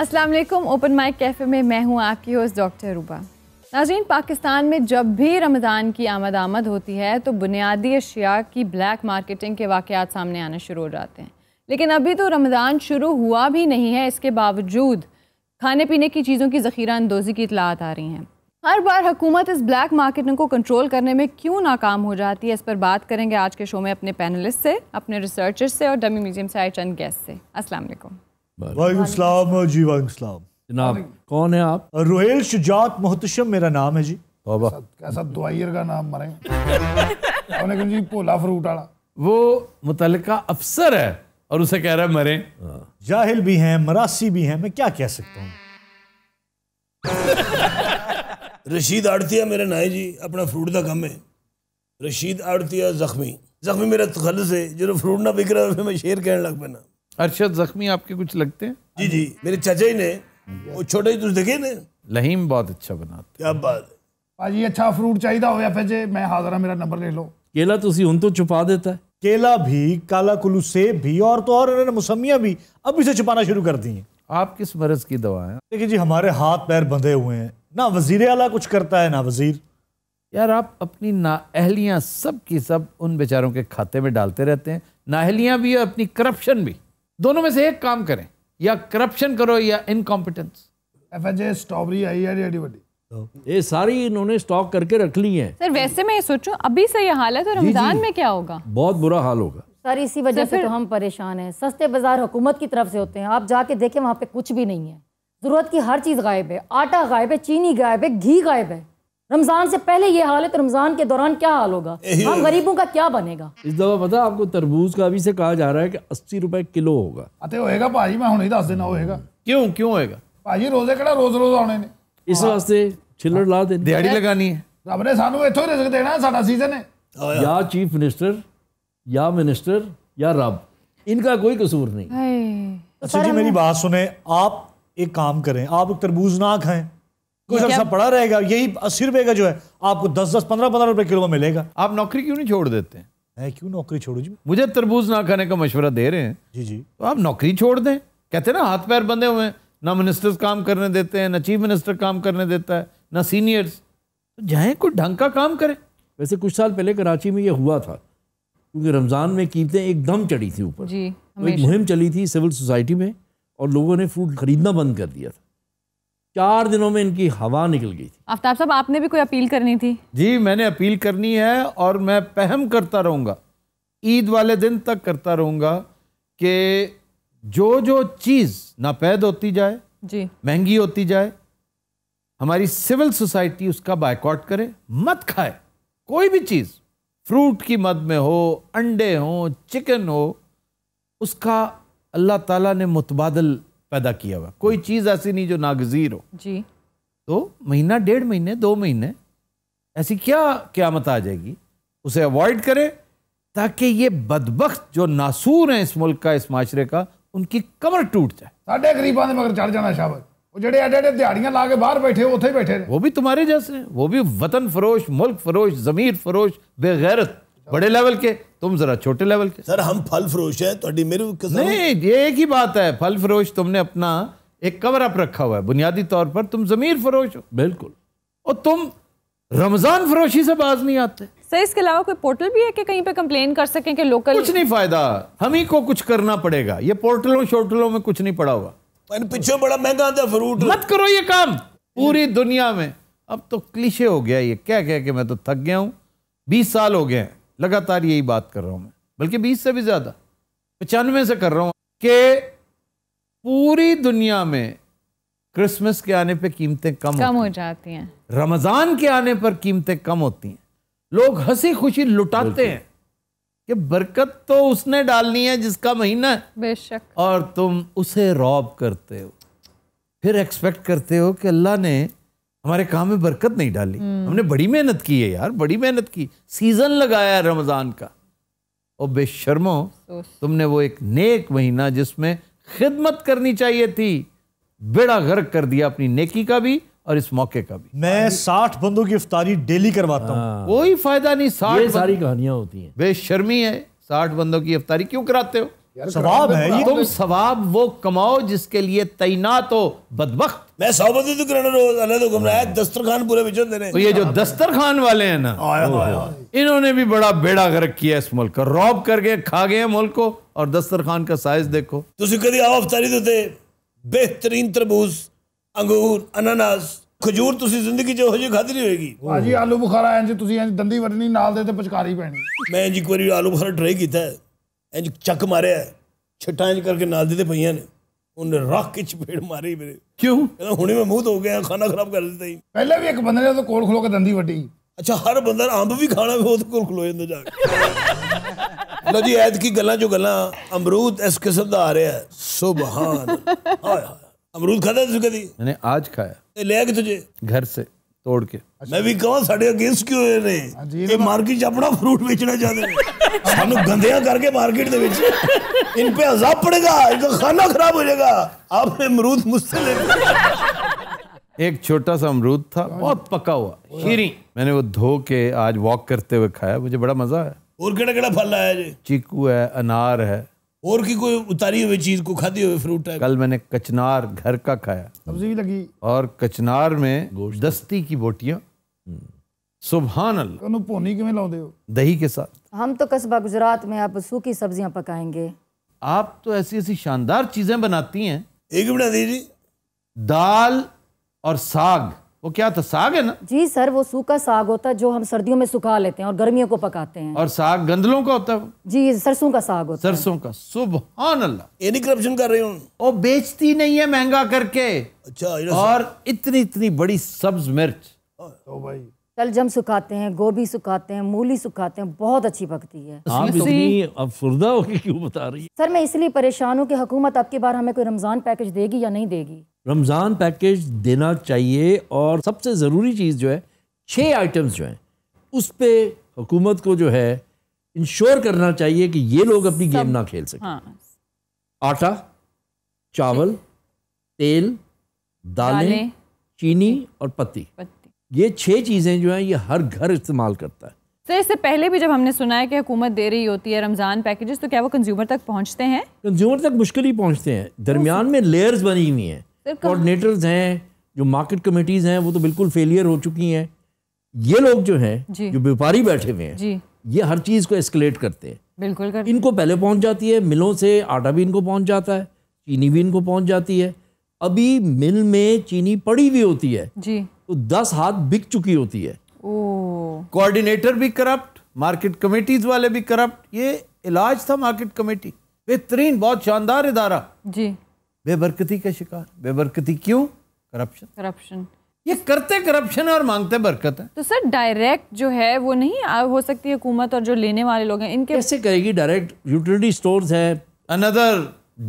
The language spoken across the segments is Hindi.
अस्सलाम वालेकुम ओपन माइक कैफ़े में मैं हूँ आपकी होस्ट डॉक्टर रूबा नाजीन पाकिस्तान में जब भी रमज़ान की आमद आमद होती है तो बुनियादी अशिया की ब्लैक मार्केटिंग के वाक़ात सामने आना शुरू हो जाते हैं लेकिन अभी तो रमज़ान शुरू हुआ भी नहीं है इसके बावजूद खाने पीने की चीज़ों की ज़खीरा अंदोज़ी की इतलात आ रही हैं हर बार हुकूमत इस ब्लैक मार्केटिंग को कंट्रोल करने में क्यों नाकाम हो जाती है इस पर बात करेंगे आज के शो में अपने पैनलिस्ट से अपने रिसर्चर से और डमी म्यूजियम से आए चंद गेस्ट से असलम जी जनाब कौन है आप रोहेल शुजात मोहतशम मेरा नाम है जी कैसा दवाइयर का नाम मरे जी भोला फ्रूट वो अफसर है और उसे कह रहा है मरे हाँ। जाहिल भी हैं मरासी भी हैं मैं क्या कह सकता हूँ रशीद आड़तिया मेरा नाई जी अपना फ्रूट का कम है रशीद आड़तिया जख्मी जख्मी मेरा तखलस है जो फ्रूट ना बिक रहा मैं शेर कहने लग पैना अरशद जख्मी आपके कुछ लगते हैं जी जी मेरे चाचा ही ने वो छोटे तुझे तो देखे ने लहीम बहुत अच्छा बनाते क्या बात है भाजी अच्छा फ्रूट चाहिए होया पे जे मैं हूं हाँ, मेरा नंबर ले लो केला ਤੁਸੀਂ ਹੁਣ तो छुपा देता है केला भी काला कुल्लू सेब भी और तो और इन्होंने मौसमियां भी अब इसे छुपाना शुरू कर दी हैं आप किस मरज की दवा है देखिए जी हमारे हाथ पैर बंधे हुए हैं ना वजीर आला कुछ करता है ना वजीर यार आप अपनी नाअहलियाँ सब की सब उन बेचारों के खाते में डालते रहते हैं नाहलियाँ भी और अपनी करप्शन भी दोनों में से एक काम करें या करप्शन करो या इनकॉम्पिटेंस एफएचएस स्ट्रॉबेरी आईआर आई बड़ी ये सारी इन्होंने स्टॉक करके रख ली है सर वैसे मैं सोचू अभी से ये हाल है तो रमजान में क्या होगा बहुत बुरा हाल होगा सर इसी वजह से तो हम परेशान हैं सस्ते बाजार हुकूमत की तरफ से होते हैं आप जाके देखें वहाँ पे कुछ भी नहीं है ज़रूरत की हर चीज़ गायब है आटा गायब है चीनी गायब है घी गायब है रमजान से पहले ये हाल है तो रमजान के दौरान क्या हाल होगा हम गरीबों का क्या बनेगा इस दफा पता आपको तरबूज का अभी से कहा जा रहा है कि अस्सी रुपए किलो होगा अते हाँ, तो होएगा भाजी मैं दस दिन होएगा क्यों क्यों होएगा भाजी रोजे कड़ा रोज रोज आने इस हाँ। वास्ते छिलर ला दे दिहाड़ी लगानी है रब ने सू ਸਾਨੂੰ रिस्क देना ਰਿਜ਼ਕ ਦੇਣਾ ਸਾਡਾ ਸੀਜ਼ਨ ਹੈ ਯਾ ਚੀਫ ਮਿਨਿਸਟਰ ਯਾ ਮਿਨਿਸਟਰ ਯਾ इनका कोई कसूर नहीं अच्छा जी मेरी बात सुने आप एक काम करें आप तरबूज ना खाएं कुछ सब पड़ा रहेगा यही अस्सी रुपए का जो है आपको दस दस पंद्रह पंद्रह रुपए किलो में मिलेगा आप नौकरी क्यों नहीं छोड़ देते हैं क्यों नौकरी छोड़ू जी मुझे तरबूज ना खाने का मशवरा दे रहे हैं जी जी तो आप नौकरी छोड़ दें कहते ना हाथ पैर बंधे हुए हैं ना मिनिस्टर्स काम करने देते हैं ना चीफ मिनिस्टर काम करने देता है ना सीनियर्स तो जाए कुछ ढंग का काम करें वैसे कुछ साल पहले कराची में ये हुआ था क्योंकि रमज़ान में कीमतें एकदम चढ़ी थी ऊपर जी तो एक मुहिम चली थी सिविल सोसाइटी में और लोगों ने फूड खरीदना बंद कर दिया था चार दिनों में इनकी हवा निकल गई थी आफ्ताब साहब आपने भी कोई अपील करनी थी जी मैंने अपील करनी है और मैं पहम करता रहूँगा ईद वाले दिन तक करता रहूँगा कि जो जो चीज़ नापैद होती जाए जी महंगी होती जाए हमारी सिविल सोसाइटी उसका बायकॉट करे मत खाए कोई भी चीज़ फ्रूट की मद में हो अंडे हो चिकन हो उसका अल्लाह ताला ने मुतबादल पैदा किया हुआ कोई चीज़ ऐसी नहीं जो नागजीर हो जी तो महीना डेढ़ महीने दो महीने ऐसी क्या क्यामत आ जाएगी उसे अवॉइड करें ताकि ये बदबक जो नासूर हैं इस मुल्क का इस माशरे का उनकी कमर टूट जाए साढ़े गरीबा ने मगर चढ़ जाना शाबत वो जड़े एडे एडे दिहाड़ियां ला के बाहर बैठे उठे बैठे वो भी तुम्हारे जैसे वो भी वतन फरोश मुल्क फरोश जमीर फरोश बेगैरत बड़े लेवल के तुम जरा छोटे लेवल के सर हम फल फरोश है तो मेरे नहीं ये एक ही बात है फल फरोश तुमने अपना एक कवर अप रखा हुआ है बुनियादी तौर पर तुम जमीर फरोश हो बिल्कुल और तुम रमजान फरोशी से बाज नहीं आते सर इसके अलावा कोई पोर्टल भी है कि कहीं पे कंप्लेन कर सकें कि लोकल कुछ नहीं फायदा हम ही को कुछ करना पड़ेगा ये पोर्टलों शोर्टलों में कुछ नहीं पड़ा हुआ पीछे बड़ा महंगा था फ्रूट मत करो ये काम पूरी दुनिया में अब तो क्लिशे हो गया ये क्या कह के मैं तो थक गया हूँ बीस साल हो गए हैं लगातार यही बात कर रहा हूं मैं बल्कि बीस से भी ज़्यादा पचानवे से कर रहा हूं कि पूरी दुनिया में क्रिसमस के आने पर कीमतें कम कम हो जाती हैं रमज़ान के आने पर कीमतें कम होती हैं लोग हंसी खुशी लुटाते हैं कि बरकत तो उसने डालनी है जिसका महीना है बेशक और तुम उसे रौब करते हो फिर एक्सपेक्ट करते हो कि अल्लाह ने हमारे काम में बरकत नहीं डाली हमने बड़ी मेहनत की है यार बड़ी मेहनत की सीजन लगाया रमज़ान का और बेशर्मो तुमने वो एक नेक महीना जिसमें खिदमत करनी चाहिए थी बेड़ा गर्क कर दिया अपनी नेकी का भी और इस मौके का भी मैं साठ बंदों की इफ्तारी डेली करवाता हूँ हाँ। कोई फायदा नहीं साठ सारी कहानियां होती हैं बेशर्मी है साठ बंदों की इफ्तारी क्यों कराते हो सवाब है ये तुम तो- सवाब वो कमाओ जिसके लिए तैनात हो बदबख्त मैं सोबत तो करना रोज अलग तो कमरा दस्तरखान पूरे बिचो देने तो ये जो दस्तरखान वाले हैं ना इन्होंने भी बड़ा बेड़ा गर्क किया इस मुल्क का रॉब करके खा गए मुल्क को और दस्तरखान का साइज देखो तुम कभी आओ अफतारी देते बेहतरीन तरबूज अंगूर अनानास खजूर ਤੁਸੀਂ जिंदगी जो ਇਹੋ ਜਿਹੀ नहीं ਨਹੀਂ ਹੋਏਗੀ ਭਾਜੀ ਆਲੂ ਬੁਖਾਰਾ ਐਂ ਜੀ ਤੁਸੀਂ ਐਂ ਦੰਦੀ ਵੜਨੀ ਨਾਲ ਦੇ ਤੇ ਪਚਕਾਰੀ ਪੈਣੀ ਮੈਂ ਜੀ ਇੱਕ ਵਾਰੀ ਆਲੂ ਬੁਖਾਰਾ ਟਰਾਈ इंज चक मारिया छिट्टा इंज करके नाल दीते पई अच्छा हर बंद अंब भी खाना भी कोल अमरूद इस किस्म का आ रहा है सुबह हाँ हाँ खाता आज खाया ले घर से तोड़ के मैं भी कहा ਸਾਡੇ ਅਗੇਂਸਟ ਕਿਉਂ ਹੋਏ ਨੇ ਇਹ ਮਾਰਕੀਟ 'ਚ ਆਪਣਾ ਫਰੂਟ ਵੇਚਣਾ ਚਾਹਦੇ ਨੇ ਸਾਨੂੰ ਗੰਦਿਆਂ ਕਰਕੇ ਮਾਰਕੀਟ ਦੇ ਵਿੱਚ इन पे अजाब पड़ेगा इनका खाना खराब हो जाएगा आपने अमरूद मुझसे ले एक छोटा सा अमरूद था हाँ। बहुत पका हुआ शीरी मैंने वो धो के आज वॉक करते हुए खाया मुझे बड़ा मजा आया और केड़ा केड़ा फल आया जी चीकू है अनार है और की कोई उतारी हुई चीज को खाते हुए फ्रूट है कल मैंने कचनार घर का खाया सब्जी भी लगी और कचनार में दस्ती की बोटियां सुबहान तो हो दही के साथ हम तो कस्बा गुजरात में आप सूखी सब्जियां पकाएंगे आप तो ऐसी ऐसी शानदार चीजें बनाती हैं एक बना दीजिए दाल और साग वो क्या था साग है ना जी सर वो सूखा साग होता है जो हम सर्दियों में सुखा लेते हैं और गर्मियों को पकाते हैं और साग गंदलों का होता है जी सरसों का साग होता सरसों का सुबहान करप्शन कर रही हूँ वो बेचती नहीं है महंगा करके अच्छा तो और इतनी इतनी बड़ी सब्ज मिर्च तो भाई कलजम सुखाते हैं गोभी सुखाते हैं मूली सुखाते हैं बहुत अच्छी पकती है हाँ, क्यों बता रही है सर मैं इसलिए परेशान हूँ कि हुकूमत आपके बार हमें कोई रमजान पैकेज देगी या नहीं देगी रमज़ान पैकेज देना चाहिए और सबसे ज़रूरी चीज़ जो है छः आइटम्स जो हैं उस पर हुकूमत को जो है इंश्योर करना चाहिए कि ये लोग अपनी गेम ना खेल सकें हाँ। आटा चावल तेल दालें, चीनी और पत्ती, पत्ती। ये छः चीज़ें जो हैं ये हर घर इस्तेमाल करता है सर तो इससे पहले भी जब हमने सुना है कि हुकूमत दे रही होती है रमज़ान पैकेजेस तो क्या वो कंज्यूमर तक पहुंचते हैं कंज्यूमर तक मुश्किल ही पहुंचते हैं दरमियान में लेयर्स बनी हुई हैं कोऑर्डिनेटर्स हैं जो मार्केट कमेटीज हैं वो तो बिल्कुल फेलियर हो चुकी हैं ये लोग जो हैं जो व्यापारी बैठे हुए हैं ये हर चीज़ को एस्केलेट करते हैं बिल्कुल करते इनको पहले पहुंच जाती है मिलों से आटा भी इनको पहुंच जाता है चीनी भी इनको पहुंच जाती है अभी मिल में चीनी पड़ी हुई होती है जी तो दस हाथ बिक चुकी होती है कोऑर्डिनेटर भी करप्ट मार्केट कमेटीज वाले भी करप्ट ये इलाज था मार्केट कमेटी बेहतरीन बहुत शानदार इदारा जी बेबरकती का शिकार बेबरकती क्यों करप्शन करप्शन ये करते करप्शन और मांगते बरकत है तो सर डायरेक्ट जो है वो नहीं हो सकती हुकूमत और जो लेने वाले लोग हैं इनके कैसे करेगी डायरेक्ट यूटिलिटी स्टोर है अनदर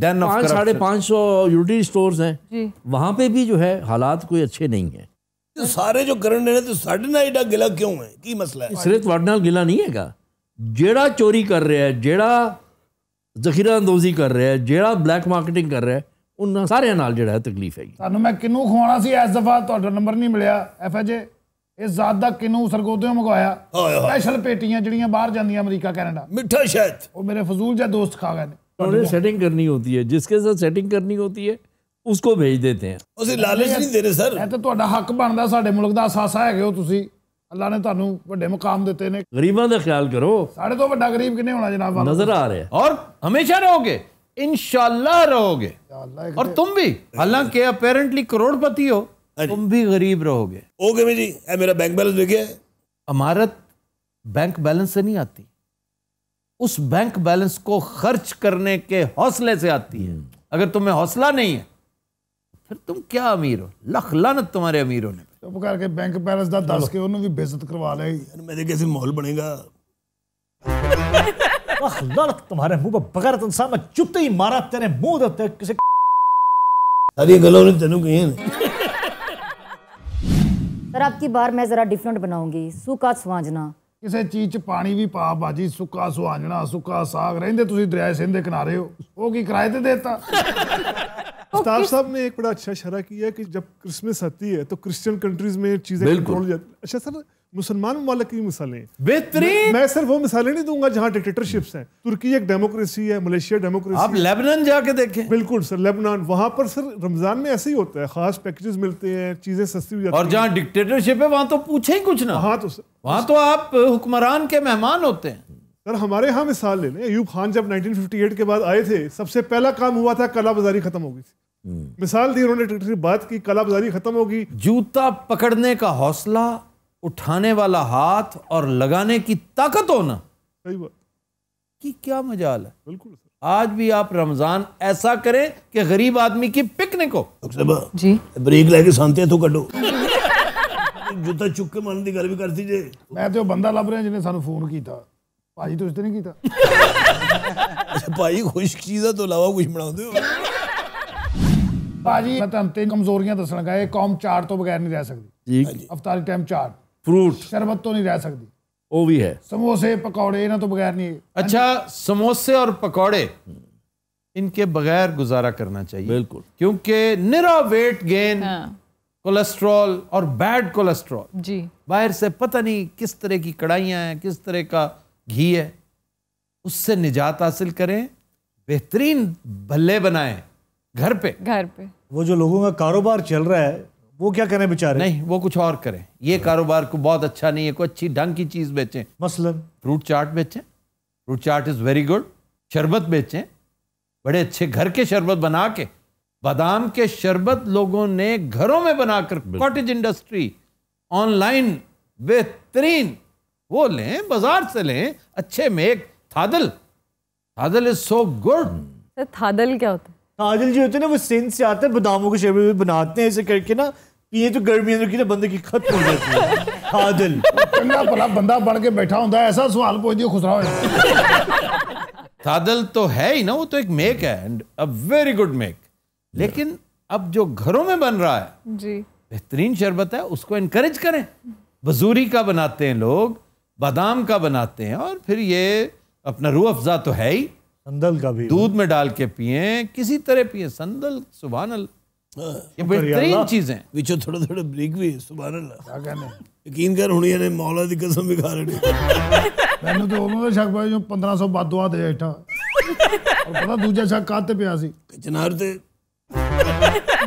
डन साढ़े पाँच सौ यूटिलिटी स्टोर है वहाँ पे भी जो है हालात कोई अच्छे नहीं है तो सारे जो करंट तो साढ़े ना एडा गिला क्यों है की मसला है सिर्फ वाडे गिला नहीं है जेड़ा चोरी कर रहा है जेड़ा जखीरा अंदोजी कर रहा है जेड़ा ब्लैक मार्केटिंग कर रहा है उन्होंने सारे नाल जो है तकलीफ है सू मैं किनू खवाना से इस दफा तो नंबर नहीं मिले एफ एच ए हमेशा रहोगे इनशाला रहोगे और तुम भी हालांकि अपेरेंटली करोड़पति हो हाँ तुम भी गरीब रहोगे ओके मी जी ए, मेरा बैंक बैलेंस देखिए अमारत बैंक बैलेंस से नहीं आती उस बैंक बैलेंस को खर्च करने के हौसले से आती है हम्म। अगर तुम्हें हौसला नहीं है फिर तुम क्या अमीर हो लख लानत तुम्हारे अमीर होने ਚੁੱਪ ਕਰਕੇ ਬੈਂਕ ਬੈਲੈਂਸ ਦਾ दस के उन्होंने भी ਬੇਇੱਜ਼ਤ करवा ले ਮੈਂ ਤੇ ਕਿਸੇ ਮਾਹੌਲ ਬਣੇਗਾ लानत तुम्हारे मुंह पर बगैर इंसान में चुते ही मारा तेरे मुंह दे किसी सारी गलों ने तेन कही सर आपकी बार मैं जरा डिफरेंट बनाऊंगी सूखा सुहाजना ਕਿਸੇ ਚੀਜ਼ 'ਚ ਪਾਣੀ ਵੀ ਪਾ ਬਾਜੀ ਸੁੱਕਾ ਸੁਹਾਜਣਾ ਸੁੱਕਾ ਸਾਗ ਰਹਿੰਦੇ ਤੁਸੀਂ ਦਰਿਆ ਸਿੰਧ ਦੇ ਕਿਨਾਰੇ ਹੋ ਉਹ ਕੀ ਕਿਰਾਏ ਤੇ उस्ताद साहब ने एक बड़ा अच्छा इशारा किया कि जब क्रिसमस आती है तो क्रिश्चियन कंट्रीज में चीजें कंट्रोल जाती अच्छा सर मुसलमान ममालिक की मिसालें बेहतरीन मैं सिर्फ वो मिसालें नहीं दूंगा जहाँ डिक्टेटरशिप्स हैं तुर्की एक डेमोक्रेसी है मलेशिया डेमोक्रेसी आप लेबनान जाके देखें बिल्कुल सर लेबनान वहां पर सर रमजान में ऐसे ही होता है खास पैकेजेस मिलते हैं चीजें सस्ती हो जाती और जहाँ डिक्टेटरशिप है वहाँ तो पूछे ही कुछ ना हाँ तो सर वहाँ तो आप हुक्मरान के मेहमान होते हैं सर हमारे यहाँ मिसाल ले लें अयूब खान जब 1958 के बाद आए थे सबसे पहला काम हुआ था काला बाजारी खत्म हो गई थी हम्म। मिसाल दी उन्होंने बात की कलाबाजारी खत्म होगी जूता पकड़ने का हौसला उठाने वाला हाथ और लगाने की ताकत होना सही बात कि क्या मजाल है बिल्कुल आज भी आप रमजान ऐसा करें कि गरीब आदमी की पिकनिक हो ब्रेक लेके शांति तो कटो जूता चुक के मन की गल भी करती जे मैं तो बंदा लभ रहा जिन्हें सू फोन किया भाजी तो उसने नहीं किया अच्छा, भाजी खुश चीज़ा तो अलावा कुछ बना भाजी मैं तुम तीन कमजोरियां दसना गा कौम चार तो बगैर नहीं रह सकती अवतारी टाइम चार फ्रूट शरबत तो नहीं रह सकती वो भी है समोसे पकौड़े ना तो बगैर नहीं अच्छा समोसे और पकौड़े इनके बगैर गुजारा करना चाहिए बिल्कुल क्योंकि निरा वेट गेन हाँ। कोलेस्ट्रॉल और बैड कोलेस्ट्रॉल जी बाहर से पता नहीं किस तरह की कड़ाइयाँ हैं किस तरह का घी है उससे निजात हासिल करें बेहतरीन भल्ले बनाएं घर पे घर पे वो जो लोगों का कारोबार चल रहा है वो क्या करें बेचारे नहीं वो कुछ और करें ये हाँ। कारोबार को बहुत अच्छा नहीं है कोई अच्छी ढंग की चीज़ बेचें मसलन फ्रूट चाट बेचें fruit chaat is very good शरबत बेचें बड़े अच्छे घर के शरबत बना के बादाम के शरबत लोगों ने घरों में बनाकर कॉटेज इंडस्ट्री ऑनलाइन बेहतरीन वो लें बाजार से लें अच्छे एक थादल थादल इज सो गुड थादल क्या होता है थादल जो होते हैं ना वो सिंध से आते हैं बादामों के शरबत बनाते हैं ऐसे करके ना ये तो गर्मियों की तो बंदे की खत्म हो जाती है आदिल चंगा भला बंदा बन के बैठा होता है ऐसा सवाल पूछ दियो खुसरा हो सादल तो है ही ना वो तो एक मेक है and a very good make लेकिन अब जो घरों में बन रहा है जी बेहतरीन शरबत है उसको इनकरेज करें बजूरी का बनाते हैं लोग बादाम का बनाते हैं और फिर ये अपना रूह अफजा तो है ही संदल का भी दूध में डाल के पिए किसी तरह पिए संदल सुबह ਇਹ ਬਿਹਤਰੀਨ ਚੀਜ਼ਾਂ ਵਿੱਚੋਂ ਥੋੜਾ ਥੋੜਾ ਬ੍ਰੇਕ ਵੀ ਸੁਭਾਨ ਅੱਲਾ ਕਾ ਕਹਿੰਦੇ ਯਕੀਨ ਕਰ ਹੁਣੀ ਇਹਨੇ ਮੌਲਾ ਦੀ ਕਸਮ ਵੀ ਖਾ ਲੈਣੀ ਮੈਨੂੰ ਤਾਂ ਉਹਨਾਂ ਦਾ ਸ਼ੱਕ ਪਿਆ ਜੋ 1500 ਬਾਦਵਾ ਦੇ ਹੇਠਾਂ ਉਹ ਪਤਾ ਦੂਜਾ ਸ਼ੱਕ ਕਾਤੇ ਪਿਆ ਸੀ ਚਨਾਰ ਤੇ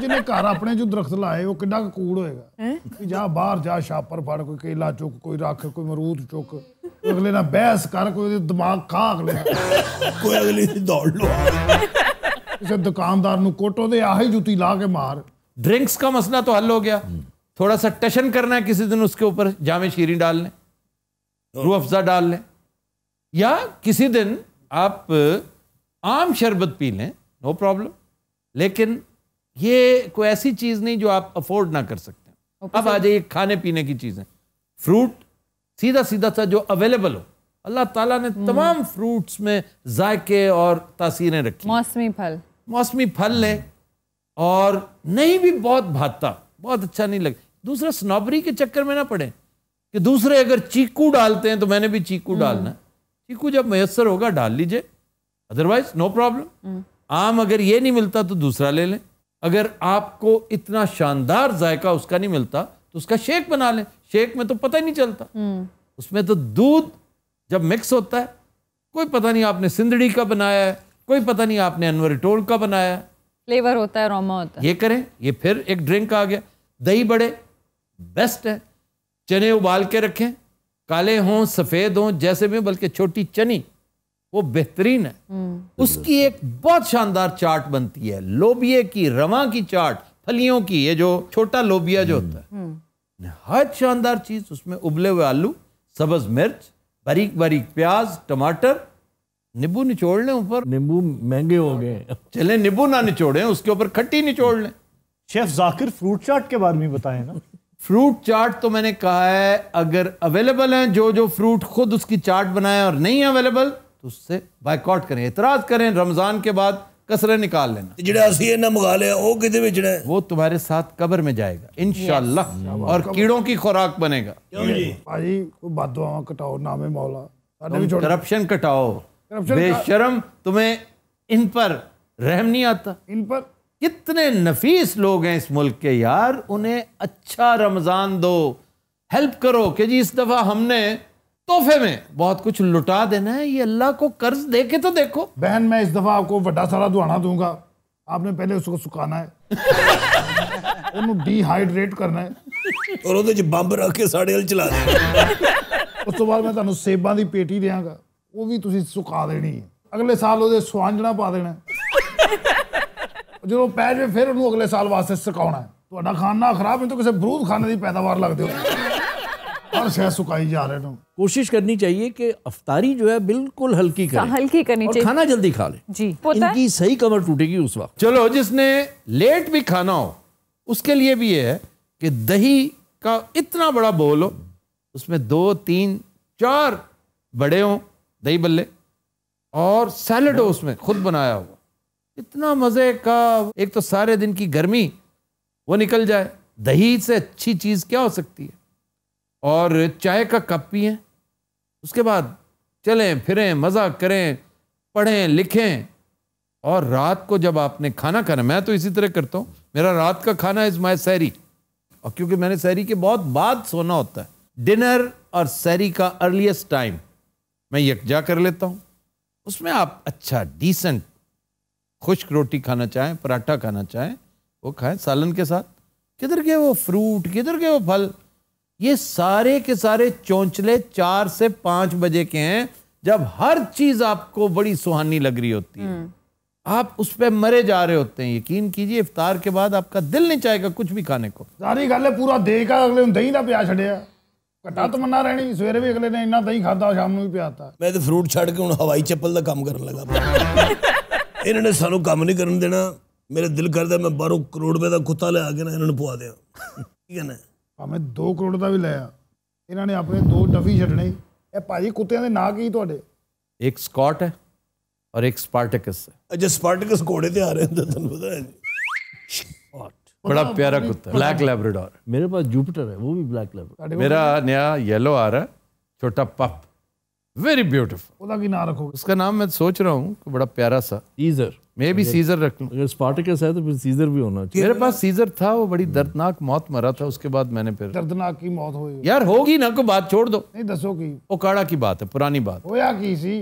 ਜਿਹਨੇ ਘਰ ਆਪਣੇ ਜੋ ਦਰਖਤ ਲਾਏ ਉਹ ਕਿੰਨਾ ਕੂੜ ਹੋਏਗਾ ਕਿ ਜਾ ਬਾਹਰ ਜਾ ਸ਼ਾਪਰ ਫੜ ਕੋਈ ਕੇਲਾ ਚੁੱਕ ਕੋਈ ਰੱਖ ਕੋਈ ਮਰੂਦ ਚੁੱਕ ਅਗਲੇ ਨਾਲ ਬਹਿਸ ਕਰ ਕੋਈ ਦਿਮਾਗ ਖਾ ਅਗਲੇ ਕੋਈ ਅਗਲੇ ਦੀ ਦੌੜ ਲੋ किसी दुकानदार ਨੂੰ दे आ ਆਹੀ ਜੁੱਤੀ ਲਾ के मार ड्रिंक्स का मसला तो हल हो गया थोड़ा सा टशन करना है किसी दिन उसके ऊपर जामे शीरी डाल लें रू अफजा डाल लें या किसी दिन आप आम शरबत पी लें नो प्रॉब्लम लेकिन ये कोई ऐसी चीज़ नहीं जो आप अफोर्ड ना कर सकते अब आ जाइए खाने पीने की चीज़ें फ्रूट सीधा सीधा सा जो अवेलेबल हो अल्लाह ताला ने तमाम फ्रूट्स में जायके और तासीरें रखी मौसमी फल मौसमी फल ले और नहीं भी बहुत भाता बहुत अच्छा नहीं लगे दूसरा स्नॉबरी के चक्कर में ना पड़े कि दूसरे अगर चीकू डालते हैं तो मैंने भी चीकू हम्म। डालना चीकू जब मैसर होगा डाल लीजिए अदरवाइज नो प्रॉब्लम आम अगर ये नहीं मिलता तो दूसरा ले लें अगर आपको इतना शानदार जायका उसका नहीं मिलता तो उसका शेक बना लें शेक में तो पता ही नहीं चलता हम्म। उसमें तो दूध जब मिक्स होता है कोई पता नहीं आपने सिंदड़ी का बनाया है कोई पता नहीं आपने अनवर टोल का बनाया फ्लेवर होता है रोमा होता है ये करें ये फिर एक ड्रिंक आ गया दही बड़े बेस्ट है चने उबाल के रखें काले हों सफ़ेद हों जैसे भी बल्कि छोटी चनी वो बेहतरीन है हम्म। उसकी एक बहुत शानदार चाट बनती है लोबिये की रवा की चाट फलियों की ये जो छोटा लोबिया जो होता है हर हम्म। शानदार चीज़ उसमें उबले हुए आलू सब्ज मिर्च बारीक बारीक प्याज टमाटर निबू निचोड़ लें ऊपर निबू महंगे हो गए चले निबू ना निचोड़े उसके ऊपर खट्टी निचोड़ लें शेफ जाकिर फ्रूट चाट के बारे में बताएं ना फ्रूट चाट तो मैंने कहा है अगर अवेलेबल हैं जो जो फ्रूट खुद उसकी चाट बनाए और नहीं अवेलेबल तो उससे बाइकआउट करें इतराज करें रमज़ान के बाद कसरे निकाल लेना ਜਿਹੜਾ ਅਸੀਂ ਇਹਨਾਂ ਮੰਗਾ ਲਿਆ ਉਹ ਕਿਤੇ ਵੇਚਣਾ है वो तुम्हारे साथ कबर में जाएगा इंशाल्लाह और कीड़ों की खुराक बनेगा क्यों जी ਭਾਜੀ ਕੋਈ ਬਦਦੁਆਵਾਂ ਕਟਾਓ ਨਾਮੇ ਮੌਲਾ करप्शन कटाओ बेशरम तुम्हें इन पर रहम नहीं आता इन पर कितने नफीस लोग हैं इस मुल्क के यार उन्हें अच्छा रमज़ान दो हेल्प करो कि जी इस दफ़ा हमने तोहफे में बहुत कुछ लुटा देना है ये अल्लाह को कर्ज दे के तो देखो बहन मैं इस दफ़ा आपको बड़ा सारा दुआना दूंगा आपने पहले उसको सुखाना है ਉਹਨੂੰ करना है और बंब रख के साढ़े ਰੱਖ ਕੇ ਸਾਡੇ ਹਲ ਚਲਾ ਦੇਣਾ ਉਸ ਤੋਂ ਬਾਅਦ ਮੈਂ ਉਹ ਵੀ ਤੁਸੀਂ ਸੁਕਾ ਦੇਣੀ अगले साल वो सुहांजना पा देना जो ਜਦੋਂ ਪੈ फिर उन्होंने अगले साल वास्ते सुखा ਸੁਕਾਉਣਾ ਤੁਹਾਡਾ ਖਾਣਾ ਖਰਾਬ ਨਹੀਂ ਤਾਂ ਕਿਸੇ ਬਰੂਦ ਖਾਣੇ ਦੀ ਪੈਦਾਵਾਰ ਲੱਗਦੇ ਹੋ हर शह सुखाई जा रहे हो कोशिश करनी चाहिए कि अफतारी जो है बिल्कुल हल्की हाँ, करें हल्की करनी चाहिए खाना जल्दी खा ले जी इनकी सही कमर टूटेगी उस वक्त चलो जिसने लेट भी खाना हो उसके लिए भी ये है कि दही का इतना बड़ा बोल हो उसमें दो तीन चार बड़े हों दही बल्ले और सैलड हो उसमें खुद बनाया हुआ इतना मज़े का एक तो सारे दिन की गर्मी वो निकल जाए दही से अच्छी चीज़ क्या हो सकती है और चाय का कप पिए उसके बाद चलें फिरें मज़ा करें पढ़ें लिखें और रात को जब आपने खाना खाना मैं तो इसी तरह करता हूँ मेरा रात का खाना इज़ माई सैरी और क्योंकि मैंने सैरी के बहुत बाद सोना होता है डिनर और सैरी का अर्लीस्ट टाइम मैं यकजा कर लेता हूँ उसमें आप अच्छा डिसेंट खुश्क रोटी खाना चाहें पराठा खाना चाहें वो खाएं सालन के साथ किधर गए वो फ्रूट किधर के वो फल ये सारे के सारे चौंचले चार से पांच बजे के हैं जब हर चीज़ आपको बड़ी सुहानी लग रही होती है हम्म। आप उस पर मरे जा रहे होते हैं यकीन कीजिए इफ्तार के बाद आपका दिल नहीं चाहेगा कुछ भी खाने को सारी गल पूरा देगा अगले दही ना प्या छड़िया ਘਟਾ ਤਮੰਨਾ ਰਹਿਣੀ ਸਵੇਰੇ ਵੀ ਅਗਲੇ ਨੇ ਇੰਨਾ ਦਹੀਂ ਖਾਦਾ ਸ਼ਾਮ ਨੂੰ ਵੀ ਪਿਆਤਾ ਮੈਂ ਤਾਂ ਫਰੂਟ ਛੱਡ ਕੇ ਹੁਣ ਹਵਾਈ ਚੱਪਲ ਦਾ ਕੰਮ ਕਰਨ ਲੱਗਾ ਇਹਨਾਂ ਨੇ ਸਾਨੂੰ ਕੰਮ ਨਹੀਂ ਕਰਨ ਦੇਣਾ ਮੇਰੇ ਦਿਲ ਕਰਦਾ ਮੈਂ ਬਾਹਰੋਂ ਕਰੋੜ ਰੁਪਏ ਦਾ ਕੁੱਤਾ ਲਿਆ ਕੇ ਨਾ ਇਹਨਾਂ ਨੂੰ ਪਵਾ ਦਿਆਂ ਠੀਕ ਹੈ ਨਾ ਭਾਵੇਂ 2 ਕਰੋੜ ਦਾ ਵੀ ਲਿਆ ਇਹਨਾਂ ਨੇ ਆਪਣੇ ਦੋ ਡਫੀ ਛੱਡਣੇ ਇਹ ਭਾਜੀ ਕੁੱਤਿਆਂ ਦੇ ਨਾਂ ਕੀ ਤੁਹਾਡੇ ਇੱਕ ਸਕਾਟ ਹੈ ਔਰ ਇੱਕ ਸਪਾਰਟਿਕਸ ਹੈ ਅਜੇ ਸਪਾਰਟਿਕਸ ਘੋੜੇ ਤੇ ਆ ਰਹੇ ਹੁੰਦੇ ਤੁਹਾਨੂੰ ਪਤਾ ਹੈ ਜੀ बड़ा प्यारा कुत्ता ब्लैक लेब्राडोर मेरे पास जुपिटर है वो भी ब्लैक लेब्राडोर मेरा नया येलो आ रहा है छोटा पप वेरी ब्यूटीफुल ओला की ना रखो उसका नाम मैं सोच रहा हूँ बड़ा प्यारा सा सीजर मे बी सीजर रख लूँ अगर स्पार्टिकस है तो फिर सीजर भी होना चाहिए मेरे पास सीजर था वो बड़ी दर्दनाक मौत मरा था उसके बाद मैंने फिर दर्दनाक की मौत हुई यार होगी ना को बात छोड़ दो नहीं दसो की वो काड़ा की बात है पुरानी बात होया की सी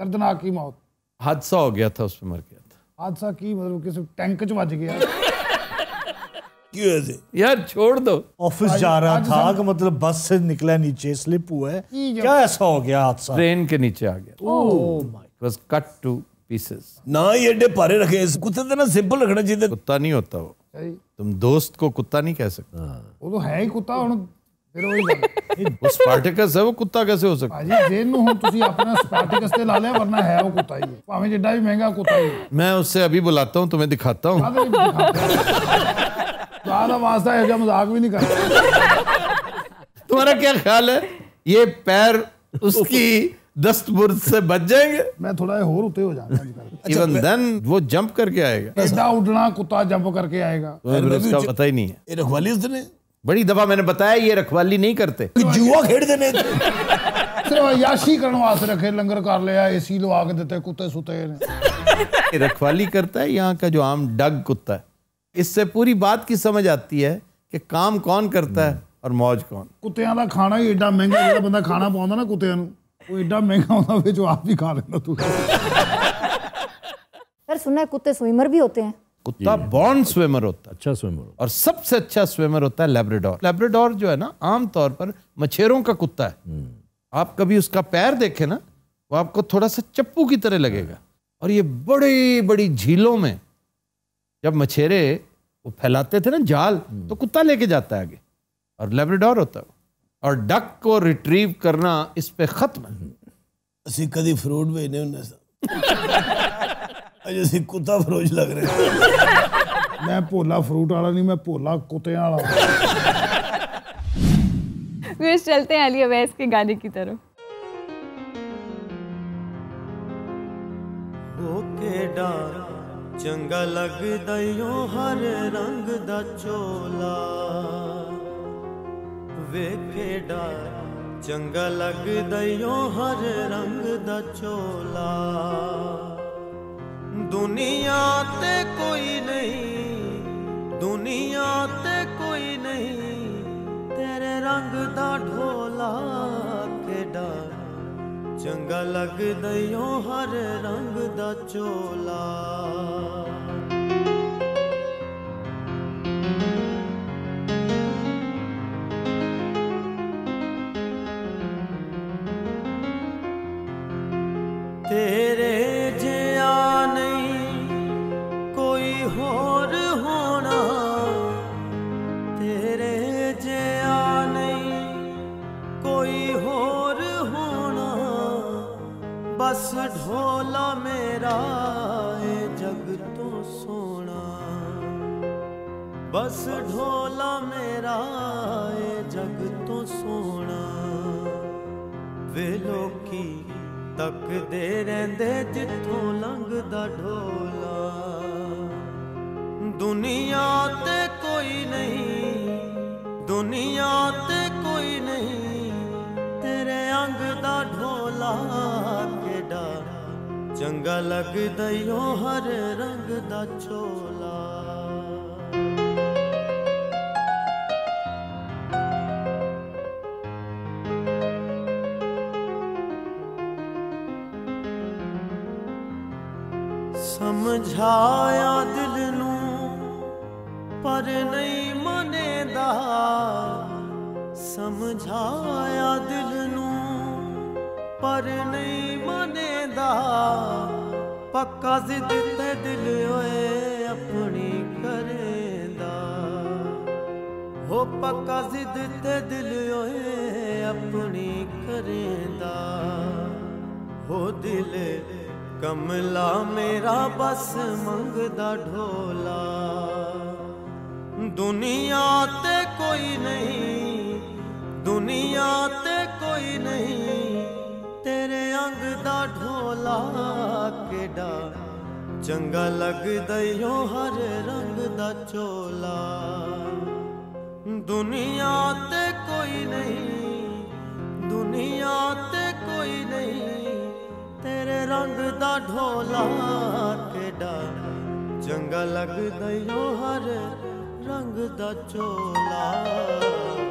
दर्दनाक की मौत हादसा हो गया था उस उसमें मर गया था हादसा की मतलब किसी टैंक च बज गया क्यों यार छोड़ दो ऑफिस जा रहा था कि मतलब बस से निकला नीचे स्लिप हुआ है क्या ऐसा हो गया हादसा ट्रेन के नीचे आ गया वाज कट टू पीसेस ना ये रखे इस कुत्ते तो ना सिंपल रखना चाहिए कुत्ता नहीं होता वो तुम दोस्त को कुत्ता नहीं कह सकते हाँ। वो तो है ही कुत्ता ਹੁਣ ਫਿਰ ਉਹ तुम्हें दिखाता हूं हाँ, तो तुम्हारा वास्ता मजाक भी नहीं कर तुम्हारा क्या ख्याल है ये पैर उसकी दस्त बुर्द से बच जाएंगे मैं थोड़ा होर उतरे हो जाऊंगा इवन देन अच्छा, वो जंप करके आएगा ऐसा उठना कुत्ता जंप करके आएगा उसका पता ही नहीं है रखवाली उसने बड़ी दफा मैंने बताया ये रखवाली नहीं करते जुआ खेड़ देने सिर्फ याशी करने वास्ते रखे लंगर कर लिया एसी लो आके देते कुत्ते सुते रखवाली करता है यहाँ का जो आम डग कुत्ता है इससे पूरी बात की समझ आती है कि काम कौन करता है और मौज कौन ਕੁੱਤਿਆਂ का खाना ही ਐਡਾ महंगा जो ਬੰਦਾ खाना ਪਾਉਂਦਾ ना ਕੁੱਤਿਆਂ ਨੂੰ ਉਹ ਐਡਾ ਮਹਿੰਗਾ ਹੁੰਦਾ ਵੇ ਜੋ ਆਪ ਵੀ ਖਾ ਲੈਂਦਾ ਤੂੰ सर सुना है कुत्ते स्विमर भी होते हैं कुत्ता बॉन्ड स्विमर होता है अच्छा स्विमर और सबसे अच्छा स्विमर होता है लेब्रेडोर लेब्रेडोर जो है ना आमतौर पर मछेरों का कुत्ता है हम्म। आप कभी उसका पैर देखे ना वो आपको थोड़ा सा चप्पू की तरह लगेगा और ये बड़ी बड़ी झीलों में जब मछेरे वो फैलाते थे ना जाल तो हम्म। कुत्ता लेके जाता है आगे और लेबरेडोर होता है और डक को रिट्रीव करना इस पे खत्म ਅਸੀਂ ਕਦੀ ਫਰੂਟ ਵੇਚਦੇ ਹੁੰਦੇ ਸਾਂ ਅੱਜ ਅਸੀਂ ਕੁੱਤਾ ਫਰੋਜ ਲੱਗ ਰਹੇ ਮੈਂ ਭੋਲਾ ਫਰੂਟ ਵਾਲਾ ਨਹੀਂ ਮੈਂ ਭੋਲਾ ਕੁੱਤਿਆਂ ਵਾਲਾ फिर चलते हैं अली अवैस के गाने की तरफ ओके डांस ਚੰਗਾ ਲੱਗਦਾ ਓ ਹਰ ਰੰਗ ਦਾ ਚੋਲਾ ਵੇਖੇ ਡਾਰ ਚੰਗਾ ਲੱਗਦਾ ਓ ਹਰ ਰੰਗ ਦਾ ਚੋਲਾ ਦੁਨੀਆ ਤੇ ਕੋਈ ਨਹੀਂ ਦੁਨੀਆ ਤੇ ਕੋਈ ਨਹੀਂ ਤੇਰੇ ਰੰਗ ਦਾ ਢੋਲਾ ਖੇਡਾ ਚੰਗਾ ਲੱਗਦਾ ਓ ਹਰ ਰੰਗ ਦਾ ਚੋਲਾ ਢੋਲਾ ਮੇਰਾ ਏ ਜਗ ਤੋਂ ਸੋਹਣਾ ਬਸ ਢੋਲਾ ਮੇਰਾ ਏ ਜਗ ਤੋਂ ਸੋਹਣਾ ਵੇ ਲੋਕੀ ਤੱਕਦੇ ਰਹਿੰਦੇ ਜਿੱਥੋਂ ਲੰਘਦਾ ਢੋਲਾ ਦੁਨੀਆ ਤੇ ਕੋਈ ਨਹੀਂ ਦੁਨੀਆ ਚੰਗਾ ਲੱਗਦਾ ਈ ਹਰ ਰੰਗ ਦਾ ਛੋਲਾ ਸਮਝਾਇਆ ਦਿਲ ਨੂੰ ਪਰ ਨਹੀਂ ਮੰਨਦਾ ਸਮਝਾਇਆ ਦਿਲ ਨੂੰ ਪਰ ਨਹੀਂ ਪੱਕਾ ਜ਼ਿੱਦ ਤੇ ਦਿਲ ਓਏ ਆਪਣੀ ਕਰੇਂਦਾ ਹੋ ਪੱਕਾ ਜ਼ਿੱਦ ਤੇ ਦਿਲ ਓਏ ਆਪਣੀ ਕਰੇਂਦਾ ਹੋ ਦਿਲ ਕਮਲਾ ਮੇਰਾ ਬਸ ਮੰਗਦਾ ਢੋਲਾ ਦੁਨੀਆ ਤੇ ਕੋਈ ਨਹੀਂ ਦੁਨੀਆ ਤੇ ਕੋਈ ਨਹੀਂ रंग दा ढोला केडा चंगा लग लगद हर रंग दा चोला दुनिया ते कोई नहीं दुनिया ते कोई नहीं तेरे रंग दा ढोला केडा चंगा लगद हर रंग दा चोला